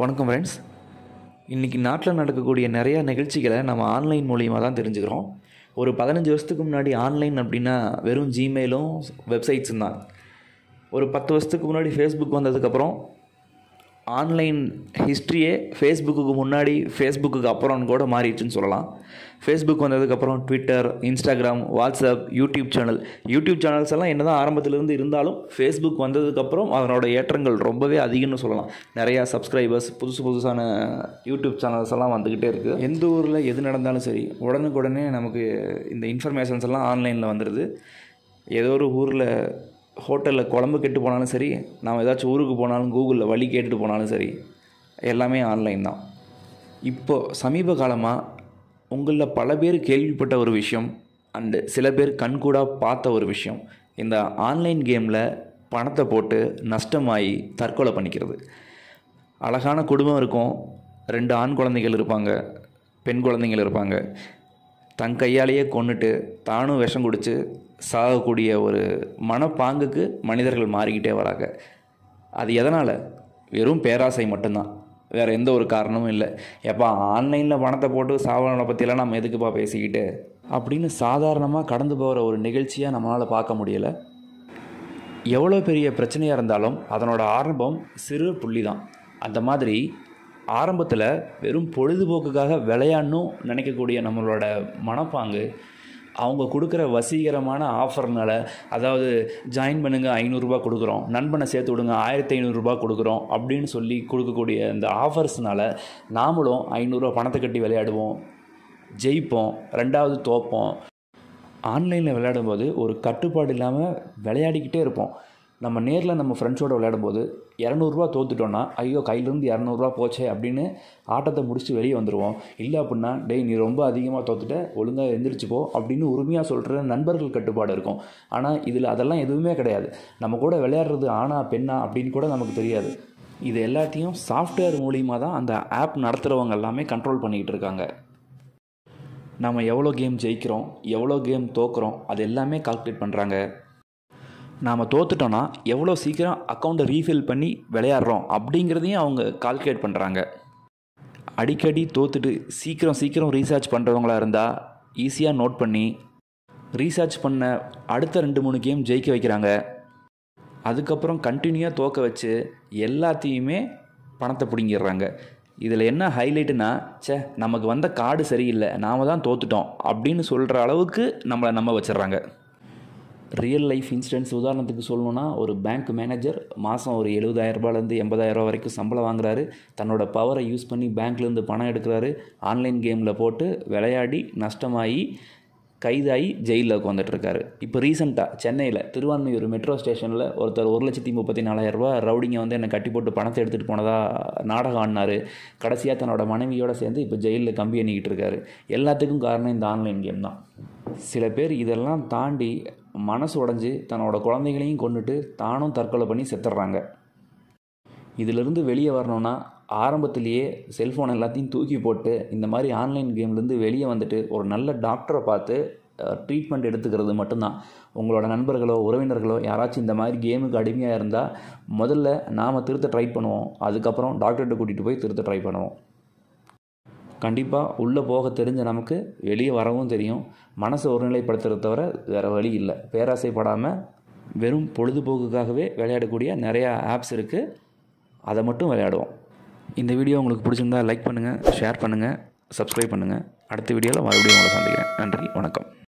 வணக்கம் ஃப்ரெண்ட்ஸ் இன்றைக்கி நாட்டில் நடக்கக்கூடிய நிறையா நிகழ்ச்சிகளை நம்ம ஆன்லைன் மூலியமாக தான் தெரிஞ்சுக்கிறோம் ஒரு பதினஞ்சு வருஷத்துக்கு முன்னாடி ஆன்லைன் அப்படின்னா வெறும் ஜிமெயிலும் வெப்சைட்ஸும் தான் ஒரு பத்து வருஷத்துக்கு முன்னாடி ஃபேஸ்புக் வந்ததுக்கப்புறம் ஆன்லைன் ஹிஸ்ட்ரியே ஃபேஸ்புக்கு முன்னாடி ஃபேஸ்புக்கு அப்புறம்னு கூட மாறிடுச்சுன்னு சொல்லலாம் ஃபேஸ்புக் வந்ததுக்கப்புறம் Twitter Instagram WhatsApp YouTube channel YouTube channels எல்லாம் என்ன தான் ஆரம்பத்திலேருந்து இருந்தாலும் ஃபேஸ்புக் வந்ததுக்கப்புறம் அதனோட ஏற்றங்கள் ரொம்பவே அதிகம்னு சொல்லலாம் நிறையா சப்ஸ்கிரைபர்ஸ் புதுசு புதுசான யூடியூப் சேனல்ஸ் எல்லாம் வந்துக்கிட்டே இருக்குது எந்த ஊரில் எது நடந்தாலும் சரி உடனுக்குடனே நமக்கு இந்த இன்ஃபர்மேஷன்ஸ் எல்லாம் ஆன்லைனில் வந்துடுது ஏதோ ஒரு ஊரில் ஹோட்டலில் குழம்பு கெட்டு போனாலும் சரி நாம் ஏதாச்சும் ஊருக்கு போனாலும் கூகுளில் வழி கேட்டுட்டு போனாலும் சரி எல்லாமே ஆன்லைன் தான் இப்போது சமீப காலமாக உங்களில் பல பேர் கேள்விப்பட்ட ஒரு விஷயம் அண்டு சில பேர் கண்கூடாக பார்த்த ஒரு விஷயம் இந்த ஆன்லைன் கேமில் பணத்தை போட்டு நஷ்டமாகி தற்கொலை பண்ணிக்கிறது அழகான குடும்பம் இருக்கும் ரெண்டு ஆண் குழந்தைகள் இருப்பாங்க பெண் குழந்தைங்கள் இருப்பாங்க தன் கையாலேயே கொண்டுட்டு தானும் விஷம் குடித்து சாகக்கூடிய ஒரு மனப்பாங்குக்கு மனிதர்கள் மாறிக்கிட்டே வராங்க அது எதனால் வெறும் பேராசை மட்டும்தான் வேறு எந்த ஒரு காரணமும் இல்லை எப்போ ஆன்லைனில் பணத்தை போட்டு சாவனை பற்றிலாம் நம்ம எதுக்குப்பா பேசிக்கிட்டு அப்படின்னு சாதாரணமாக கடந்து போகிற ஒரு நிகழ்ச்சியாக நம்மளால் பார்க்க முடியலை எவ்வளோ பெரிய பிரச்சனையாக இருந்தாலும் அதனோட ஆரம்பம் சிறு புள்ளி தான் அந்த மாதிரி ஆரம்பத்தில் வெறும் பொழுதுபோக்குக்காக விளையாடணும் நினைக்கக்கூடிய நம்மளோட மனப்பாங்கு அவங்க கொடுக்குற வசீகரமான ஆஃபர்னால் அதாவது ஜாயின் பண்ணுங்கள் ஐநூறுரூபா கொடுக்குறோம் நண்பனை சேர்த்து விடுங்க ஆயிரத்தி ஐநூறுரூபா கொடுக்குறோம் அப்படின்னு சொல்லி கொடுக்கக்கூடிய அந்த ஆஃபர்ஸ்னால் நாமளும் ஐநூறுரூவா பணத்தை கட்டி விளையாடுவோம் ஜெயிப்போம் ரெண்டாவது தோப்போம் ஆன்லைனில் விளையாடும் போது ஒரு கட்டுப்பாடு இல்லாமல் விளையாடிக்கிட்டே இருப்போம் நம்ம நேரில் நம்ம ஃப்ரெண்ட்ஸோடு விளையாடும்போது இரநூறுவா தோத்துட்டோன்னா ஐயோ கையிலேருந்து இரநூறுவா போச்சே அப்படின்னு ஆட்டத்தை முடிச்சு வெளியே வந்துடுவோம் இல்லை அப்படின்னா டெய் நீ ரொம்ப அதிகமாக தோத்துட்ட ஒழுங்காக எழுந்திரிச்சிப்போ அப்படின்னு உரிமையாக சொல்கிற நண்பர்கள் கட்டுப்பாடு இருக்கும் ஆனால் இதில் அதெல்லாம் எதுவுமே கிடையாது நம்ம கூட விளையாடுறது ஆனா பெண்ணா அப்படின்னு கூட நமக்கு தெரியாது இது எல்லாத்தையும் சாஃப்ட்வேர் மூலியமாக தான் அந்த ஆப் நடத்துகிறவங்க எல்லாமே கண்ட்ரோல் பண்ணிக்கிட்டு இருக்காங்க நம்ம எவ்வளோ கேம் ஜெயிக்கிறோம் எவ்வளோ கேம் தோக்குறோம் அது எல்லாமே கால்குலேட் பண்ணுறாங்க நாம் தோத்துட்டோன்னா எவ்வளோ சீக்கிரம் அக்கௌண்ட்டை ரீஃபில் பண்ணி விளையாடுறோம் அப்படிங்கிறதையும் அவங்க கால்குலேட் பண்ணுறாங்க அடிக்கடி தோத்துட்டு சீக்கிரம் சீக்கிரம் ரீசார்ஜ் பண்ணுறவங்களா இருந்தால் ஈஸியாக நோட் பண்ணி ரீசார்ஜ் பண்ண அடுத்த ரெண்டு மூணு கேம் ஜெயிக்க வைக்கிறாங்க அதுக்கப்புறம் கண்டினியூவாக தோக்க வச்சு எல்லாத்தையுமே பணத்தை பிடுங்கிடுறாங்க இதில் என்ன ஹைலைட்டுனா சே நமக்கு வந்த கார்டு சரியில்லை நாம் தான் தோத்துட்டோம் அப்படின்னு சொல்கிற அளவுக்கு நம்மளை நம்ம வச்சிடுறாங்க ரியல் லைஃப் இன்சிடென்ட்ஸ் உதாரணத்துக்கு சொல்லணும்னா ஒரு பேங்க் மேனேஜர் மாதம் ஒரு எண்பதாயிரம் ரூபா வரைக்கும் சம்பளம் வாங்குறாரு தன்னோட பவரை யூஸ் பண்ணி பேங்க்லேருந்து பணம் எடுக்கிறாரு ஆன்லைன் கேமில் போட்டு விளையாடி நஷ்டமாகி கைதாகி ஜெயிலில் உட்காந்துட்ருக்காரு இப்போ ரீசெண்டாக சென்னையில் திருவான்மையூர் மெட்ரோ ஸ்டேஷனில் ஒருத்தர் ஒரு லட்சத்தி முப்பத்தி நாலாயிரரூபா ரவுடிங்க வந்து என்னை கட்டி போட்டு பணத்தை எடுத்துகிட்டு போனதாக நாடகம் ஆடினார் கடைசியாக தன்னோட மனைவியோடு சேர்ந்து இப்போ ஜெயிலில் கம்பி அண்ணிக்கிட்டு இருக்காரு எல்லாத்துக்கும் காரணம் இந்த ஆன்லைன் கேம் தான் சில பேர் இதெல்லாம் தாண்டி மனசு உடஞ்சி தன்னோட குழந்தைகளையும் கொண்டுட்டு தானும் தற்கொலை பண்ணி செத்துடுறாங்க இதிலிருந்து வெளியே வரணும்னா ஆரம்பத்திலேயே செல்ஃபோன் எல்லாத்தையும் தூக்கி போட்டு இந்த மாதிரி ஆன்லைன் கேம்லேருந்து வெளியே வந்துட்டு ஒரு நல்ல டாக்டரை பார்த்து ட்ரீட்மெண்ட் எடுத்துக்கிறது மட்டும்தான் உங்களோட நண்பர்களோ உறவினர்களோ யாராச்சும் இந்த மாதிரி கேமுக்கு அடிமையாக இருந்தால் முதல்ல நாம் திருத்த ட்ரை பண்ணுவோம் அதுக்கப்புறம் டாக்டர்கிட்ட கூட்டிகிட்டு போய் திருத்த ட்ரை பண்ணுவோம் கண்டிப்பாக உள்ளே போக தெரிஞ்ச நமக்கு வெளியே வரவும் தெரியும் மனசை ஒருநிலைப்படுத்துறத தவிர வேறு வழி இல்லை பேராசைப்படாமல் வெறும் பொழுதுபோக்குக்காகவே விளையாடக்கூடிய நிறையா ஆப்ஸ் இருக்குது அதை மட்டும் விளையாடுவோம் இந்த வீடியோ உங்களுக்கு பிடிச்சிருந்தா லைக் பண்ணுங்கள் ஷேர் பண்ணுங்கள் சப்ஸ்கிரைப் பண்ணுங்கள் அடுத்த வீடியோவில் மறுபடியும் உங்களை சந்திக்கிறேன் நன்றி வணக்கம்